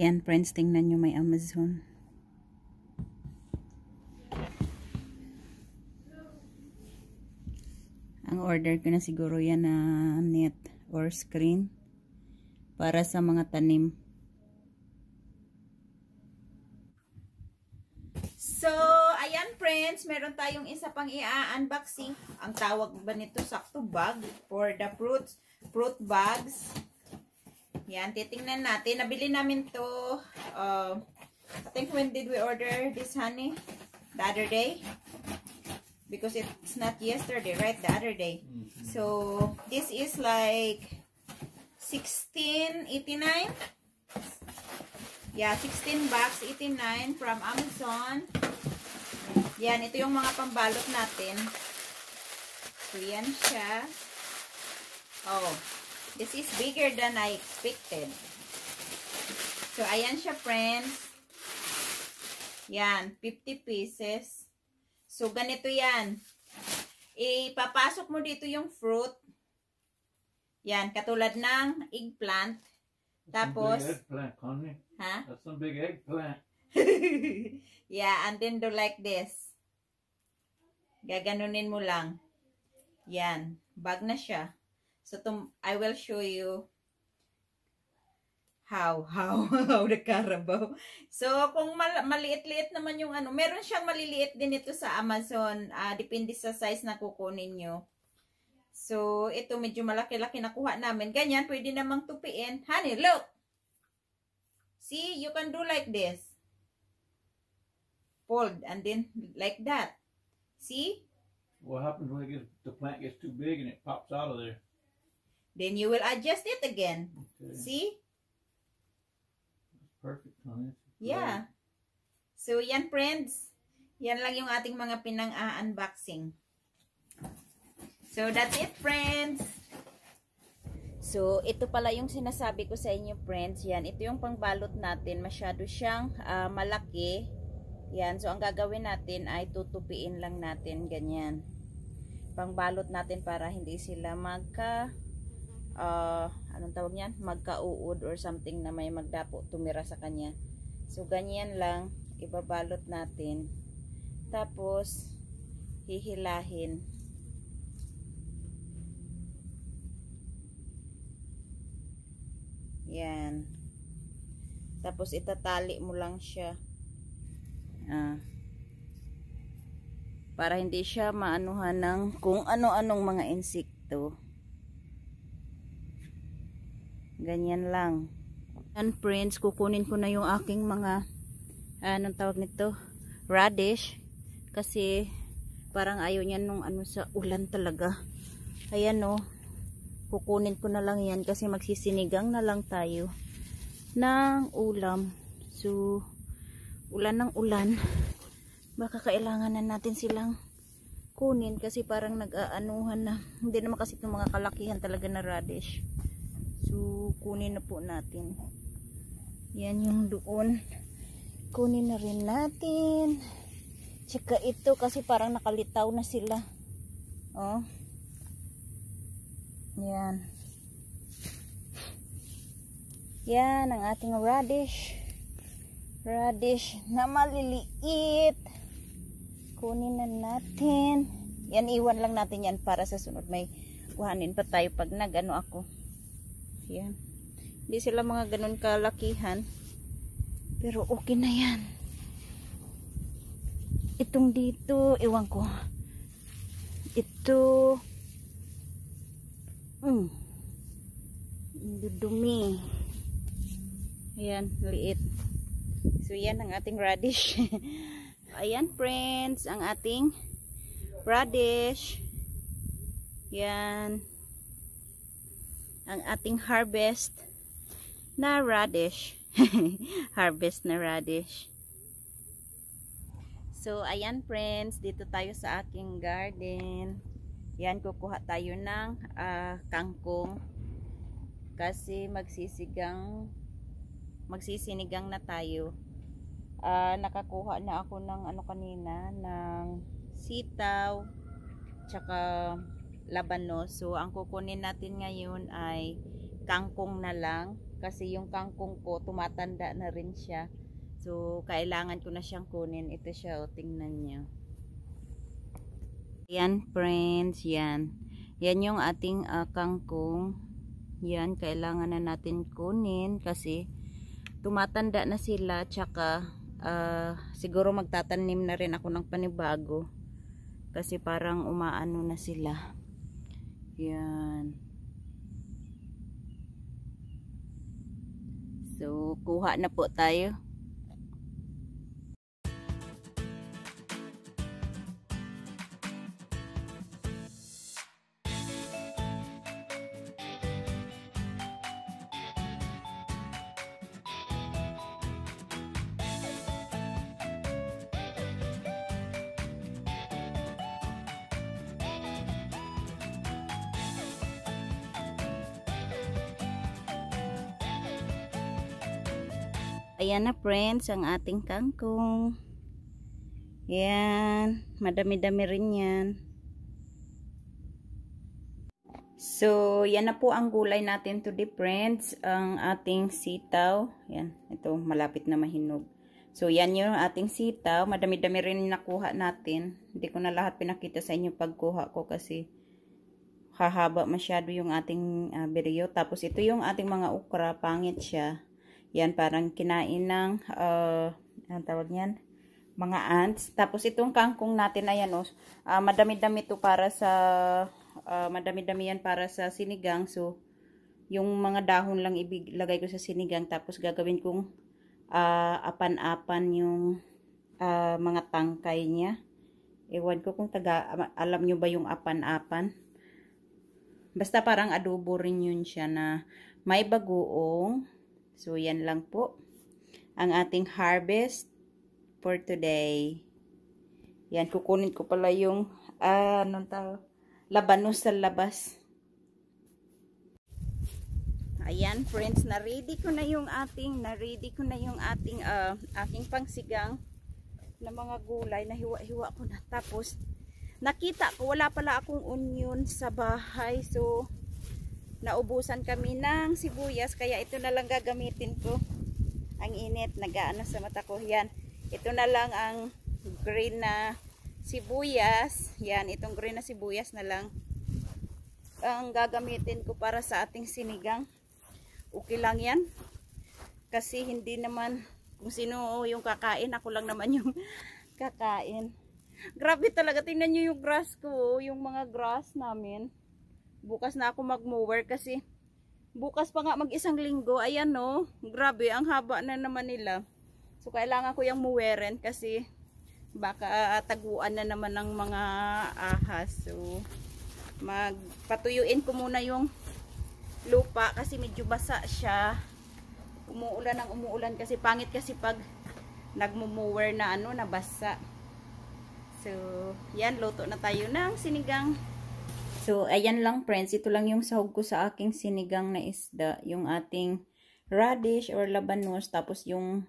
Ayan friends, tingnan nyo may Amazon. Ang order ko na siguro yan na net or screen para sa mga tanim. So, ayan friends, meron tayong isa pang i-unboxing. Ang tawag ba nito? Sakto bag for the fruits, fruit bags. Yan, titingnan natin. Nabili namin to. Uh, I think when did we order this honey? The other day? Because it's not yesterday, right? The other day. Mm -hmm. So, this is like 16.89. Yeah, 16 bucks, 89 from Amazon. Yan, ito yung mga pambalot natin. So, yan siya. Oh, This is bigger than I expected. So, ayan siya, friends. Yan, 50 pieces. So, ganito yan. Ipapasok mo dito yung fruit. Yan, katulad ng eggplant. Tapos, eggplant, Connie. Ha? That's some big eggplant. yeah, and then do like this. Gaganunin mo lang. Yan, bag na siya. So tom I will show you how, how, how the Carabao. So, kung mal maliit-liit naman yung ano, meron siyang maliliit din ito sa Amazon. Uh, depende sa size na kukunin nyo. So, ito medyo malaki-laki nakuha namin. Ganyan, pwede namang tupiin. Honey, look! See, you can do like this. Fold and then like that. See? What happens when the plant gets too big and it pops out of there? Then you will adjust it again. Okay. See? That's perfect, honey. Yeah. So, yan friends. Yan lang yung ating mga pinang-unboxing. So, that's it friends. So, ito pala yung sinasabi ko sa inyo friends. Yan, ito yung pangbalot natin. Masyado siyang uh, malaki. Yan, so ang gagawin natin ay tutupiin lang natin. Ganyan. Pangbalot natin para hindi sila magka uh, anong tawag niyan, magkauod or something na may magdapo tumira sa kanya. So, ganyan lang, ibabalot natin. Tapos, hihilahin. Yan. Tapos, itatali mo lang siya. Ah. Para hindi siya maanuhan ng kung ano-anong mga insekto ganyan lang yan friends kukunin ko na yung aking mga ah, anong tawag nito radish kasi parang ayaw niya nung ano sa ulan talaga ayan o oh, kukunin ko na lang yan kasi magsisinigang na lang tayo ng ulam so ulan ng ulan baka kailangan na natin silang kunin kasi parang nag-aanuhan na hindi naman kasi itong mga kalakihan talaga na radish So, kunin na po natin. Yan yung doon. Kunin na rin natin. Tsaka ito kasi parang nakalitaw na sila. Oh. Yan. Yan ang ating radish. Radish na maliliit. Kunin na natin. Yan, iwan lang natin yan para sa sunod may kuhanin pa tayo pag nag ano ako. Yan. Hindi sila mga ganun kalakihan. Pero okay na yan. Itong dito, iwan ko. Ito, mm, dudumi. Ayan, liit. So, yan ang ating radish. Ayan, friends, ang ating radish. Yan ang ating harvest na radish. harvest na radish. So, ayan friends, dito tayo sa aking garden. Yan, kukuha tayo ng uh, kangkong. Kasi magsisigang, magsisinigang na tayo. Uh, nakakuha na ako ng ano kanina, ng sitaw, tsaka labano. So, ang kukunin natin ngayon ay kangkong na lang. Kasi yung kangkong ko, tumatanda na rin siya. So, kailangan ko na siyang kunin. Ito siya, o, oh, tingnan nyo. Yan, friends, yan. Yan yung ating uh, kangkong. Yan, kailangan na natin kunin kasi tumatanda na sila. Tsaka, uh, siguro magtatanim na rin ako ng panibago kasi parang umaano na sila yan. So, kuha na po tayo. ayan na friends ang ating kangkong yan madami-dami rin yan so yan na po ang gulay natin today friends ang ating sitaw yan ito malapit na mahinog So, yan yung ating sitaw. Madami-dami rin nakuha natin. Hindi ko na lahat pinakita sa inyo pagkuha ko kasi hahaba masyado yung ating uh, ah, biriyo. Tapos, ito yung ating mga ukra. Pangit siya. Yan, parang kinain ng, uh, ang tawag niyan, mga ants. Tapos itong kangkong natin, ayan o, uh, ah, madami-dami to para sa, uh, madami-dami yan para sa sinigang. So, yung mga dahon lang ilagay ko sa sinigang. Tapos gagawin kong ah, apan-apan uh, yung uh, mga tangkay niya. Ewan ko kung taga, alam nyo ba yung apan-apan. Basta parang adobo rin yun siya na may bagoong So, yan lang po ang ating harvest for today. Yan, kukunin ko pala yung, ah, uh, anong tawag, labanos sa labas. Ayan, friends, na-ready ko na yung ating, na-ready ko na yung ating, uh, aking pangsigang na mga gulay na hiwa-hiwa ko na. Tapos, nakita ko, wala pala akong onion sa bahay. So, naubusan kami ng sibuyas kaya ito na lang gagamitin ko ang init nagaano sa mata ko yan ito na lang ang green na sibuyas yan itong green na sibuyas na lang ang gagamitin ko para sa ating sinigang okay lang yan kasi hindi naman kung sino yung kakain ako lang naman yung kakain grabe talaga tingnan nyo yung grass ko oh, yung mga grass namin Bukas na ako mag-mower kasi bukas pa nga mag-isang linggo. Ayan no, grabe ang haba na naman nila. So kailangan ko yung muweren kasi baka ah, taguan na naman ng mga ahas. So magpatuyuin ko muna yung lupa kasi medyo basa siya. Umuulan ang umuulan kasi pangit kasi pag nagmumower na ano nabasa. So, yan luto na tayo ng sinigang So, ayan lang friends. Ito lang yung sahog ko sa aking sinigang na isda. Yung ating radish or labanos. Tapos yung,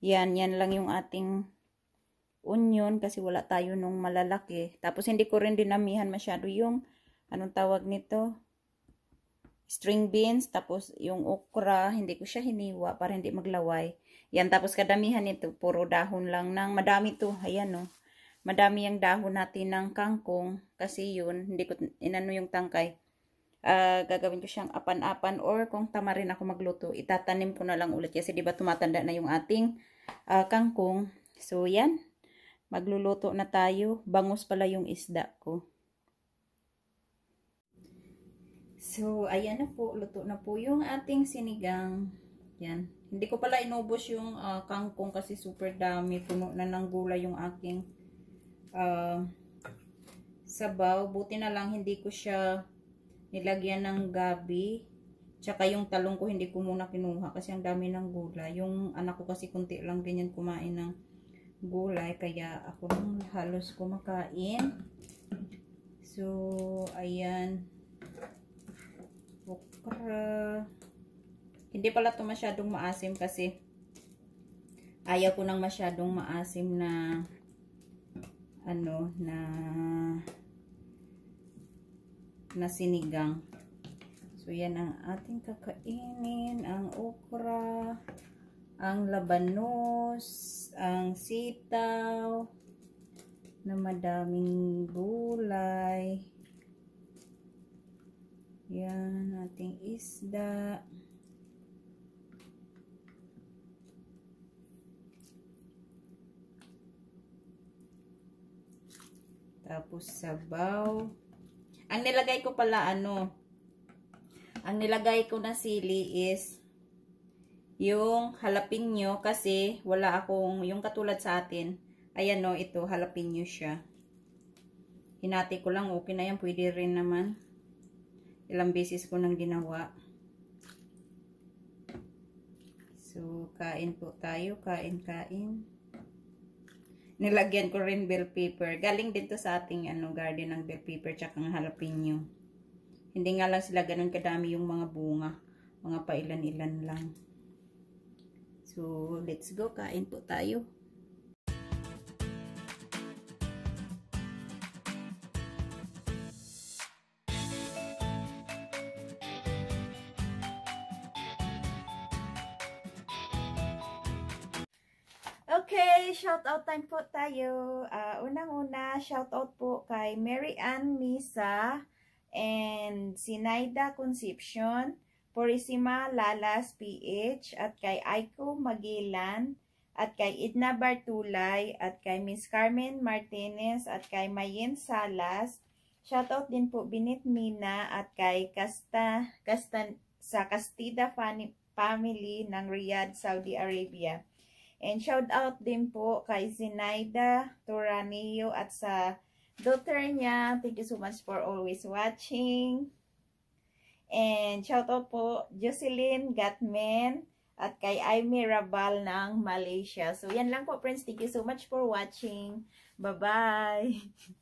yan, yan lang yung ating onion kasi wala tayo nung malalaki. Tapos hindi ko rin dinamihan masyado yung, anong tawag nito? String beans. Tapos yung okra, hindi ko siya hiniwa para hindi maglaway. Yan, tapos kadamihan nito, puro dahon lang ng madami to. Ayan o. Oh madami ang dahon natin ng kangkong kasi yun, hindi ko inano yung tangkay. Uh, gagawin ko siyang apan-apan or kung tama rin ako magluto, itatanim ko na lang ulit kasi 'di ba tumatanda na yung ating uh, kangkong. So yan, magluluto na tayo. Bangus pala yung isda ko. So ayan na po, luto na po yung ating sinigang. Yan. Hindi ko pala inubos yung uh, kangkong kasi super dami. Puno na ng gulay yung aking uh, sabaw. Buti na lang hindi ko siya nilagyan ng gabi. Tsaka yung talong ko hindi ko muna kinuha kasi ang dami ng gulay. Yung anak ko kasi kunti lang ganyan kumain ng gulay. Kaya ako lang halos kumakain. So, ayan. Okra. Hindi pala ito masyadong maasim kasi ayaw ko nang masyadong maasim na ano na na sinigang. So yan ang ating kakainin, ang okra, ang labanos, ang sitaw na madaming gulay. Yan, ating isda. Tapos sabaw. Ang nilagay ko pala ano, ang nilagay ko na sili is yung jalapeno kasi wala akong, yung katulad sa atin, ayan no, ito jalapeno siya. Hinati ko lang, okay na yan, pwede rin naman. Ilang beses ko nang ginawa. So, kain po tayo, kain-kain nilagyan ko rin bell pepper. Galing din to sa ating ano, garden ng bell pepper tsaka ng jalapeno. Hindi nga lang sila ganun kadami yung mga bunga. Mga pailan-ilan lang. So, let's go. Kain po tayo. shoutout time po tayo. Uh, Unang-una, shoutout po kay Mary Ann Misa and Sinaida Concepcion, Purisima Lalas PH, at kay Aiko Magilan, at kay Idna Bartulay, at kay Miss Carmen Martinez, at kay Mayen Salas. Shoutout din po Binit Mina at kay Kasta, Kasta sa Castida family ng Riyadh, Saudi Arabia. And shout out din po kay Zinaida Toraneo at sa daughter niya. Thank you so much for always watching. And shout out po Jocelyn Gatman at kay Aimee Rabal ng Malaysia. So yan lang po friends. Thank you so much for watching. Bye-bye.